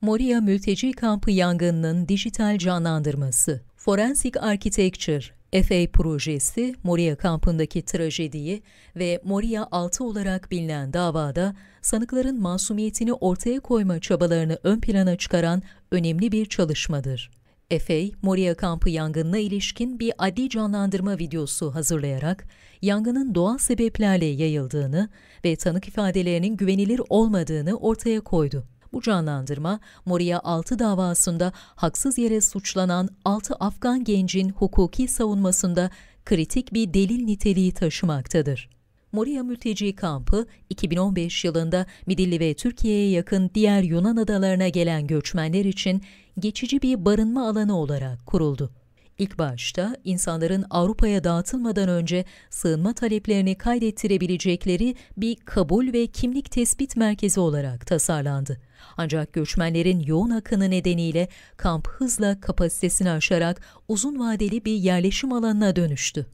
Moria Mülteci Kampı Yangınının Dijital Canlandırması Forensic Architecture FA projesi Moria kampındaki trajediyi ve Moria 6 olarak bilinen davada sanıkların masumiyetini ortaya koyma çabalarını ön plana çıkaran önemli bir çalışmadır. Efey, Moria kampı yangınına ilişkin bir adli canlandırma videosu hazırlayarak yangının doğal sebeplerle yayıldığını ve tanık ifadelerinin güvenilir olmadığını ortaya koydu. Bu canlandırma, Moria 6 davasında haksız yere suçlanan 6 Afgan gencin hukuki savunmasında kritik bir delil niteliği taşımaktadır. Moria mülteci kampı 2015 yılında Midilli ve Türkiye'ye yakın diğer Yunan adalarına gelen göçmenler için geçici bir barınma alanı olarak kuruldu. İlk başta insanların Avrupa'ya dağıtılmadan önce sığınma taleplerini kaydettirebilecekleri bir kabul ve kimlik tespit merkezi olarak tasarlandı. Ancak göçmenlerin yoğun akını nedeniyle kamp hızla kapasitesini aşarak uzun vadeli bir yerleşim alanına dönüştü.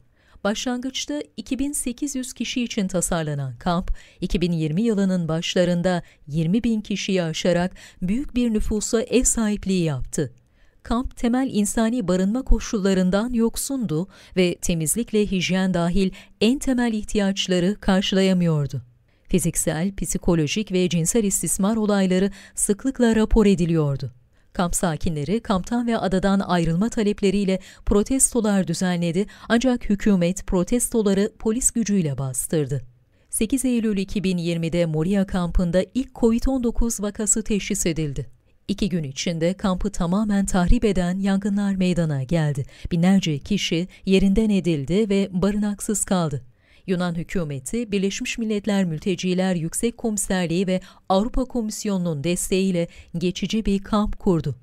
Başlangıçta 2800 kişi için tasarlanan kamp, 2020 yılının başlarında 20 bin kişiyi aşarak büyük bir nüfusa ev sahipliği yaptı kamp temel insani barınma koşullarından yoksundu ve temizlikle hijyen dahil en temel ihtiyaçları karşılayamıyordu. Fiziksel, psikolojik ve cinsel istismar olayları sıklıkla rapor ediliyordu. Kamp sakinleri kamptan ve adadan ayrılma talepleriyle protestolar düzenledi ancak hükümet protestoları polis gücüyle bastırdı. 8 Eylül 2020'de Moria kampında ilk COVID-19 vakası teşhis edildi. İki gün içinde kampı tamamen tahrip eden yangınlar meydana geldi. Binlerce kişi yerinden edildi ve barınaksız kaldı. Yunan hükümeti, Birleşmiş Milletler Mülteciler Yüksek Komiserliği ve Avrupa Komisyonu'nun desteğiyle geçici bir kamp kurdu.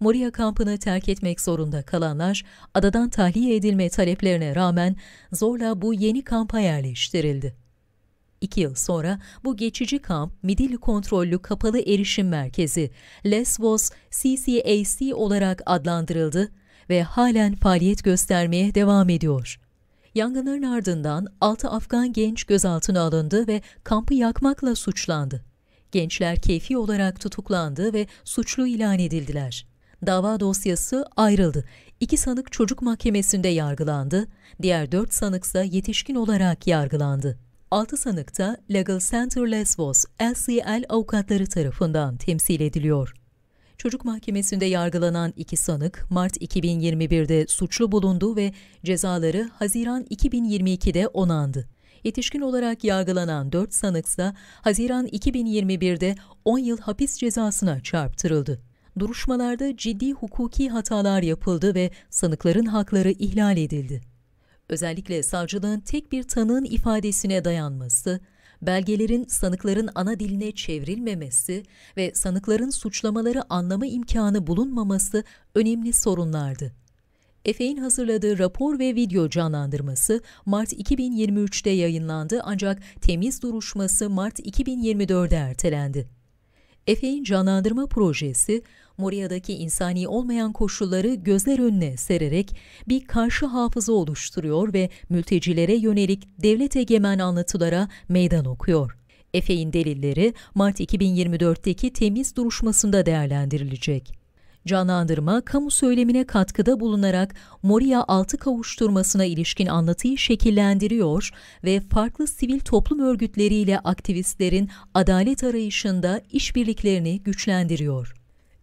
Moria kampını terk etmek zorunda kalanlar, adadan tahliye edilme taleplerine rağmen zorla bu yeni kampa yerleştirildi. İki yıl sonra bu geçici kamp midil kontrollü kapalı erişim merkezi Lesvos CCAC olarak adlandırıldı ve halen faaliyet göstermeye devam ediyor. Yangınların ardından 6 Afgan genç gözaltına alındı ve kampı yakmakla suçlandı. Gençler keyfi olarak tutuklandı ve suçlu ilan edildiler. Dava dosyası ayrıldı. İki sanık çocuk mahkemesinde yargılandı, diğer dört sanık ise yetişkin olarak yargılandı. Altı sanık da Legal Center Lesbos LCL avukatları tarafından temsil ediliyor. Çocuk Mahkemesi'nde yargılanan iki sanık Mart 2021'de suçlu bulundu ve cezaları Haziran 2022'de onandı. Yetişkin olarak yargılanan 4 sanıksa Haziran 2021'de 10 yıl hapis cezasına çarptırıldı. Duruşmalarda ciddi hukuki hatalar yapıldı ve sanıkların hakları ihlal edildi. Özellikle savcılığın tek bir tanığın ifadesine dayanması, belgelerin sanıkların ana diline çevrilmemesi ve sanıkların suçlamaları anlama imkanı bulunmaması önemli sorunlardı. Efe'in hazırladığı rapor ve video canlandırması Mart 2023'te yayınlandı ancak temiz duruşması Mart 2024'e ertelendi. Efe'in canlandırma projesi Moria'daki insani olmayan koşulları gözler önüne sererek bir karşı hafıza oluşturuyor ve mültecilere yönelik devlet egemen anlatılara meydan okuyor. Efe'in delilleri Mart 2024'teki temiz duruşmasında değerlendirilecek. Canlandırma, kamu söylemine katkıda bulunarak Moria altı kavuşturmasına ilişkin anlatıyı şekillendiriyor ve farklı sivil toplum örgütleriyle aktivistlerin adalet arayışında işbirliklerini güçlendiriyor.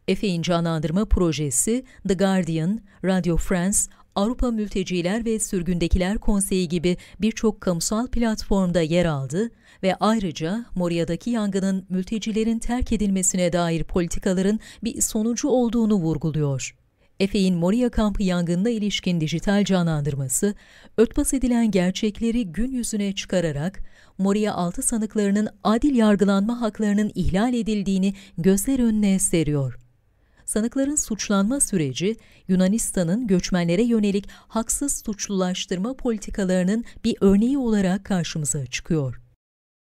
Efe'in canlandırma projesi The Guardian, Radio France, Avrupa Mülteciler ve Sürgündekiler Konseyi gibi birçok kamusal platformda yer aldı ve ayrıca Moria'daki yangının mültecilerin terk edilmesine dair politikaların bir sonucu olduğunu vurguluyor. Efe'in Moria kampı yangınına ilişkin dijital canlandırması, örtbas edilen gerçekleri gün yüzüne çıkararak Moria 6 sanıklarının adil yargılanma haklarının ihlal edildiğini gözler önüne seriyor sanıkların suçlanma süreci Yunanistan'ın göçmenlere yönelik haksız suçlulaştırma politikalarının bir örneği olarak karşımıza çıkıyor.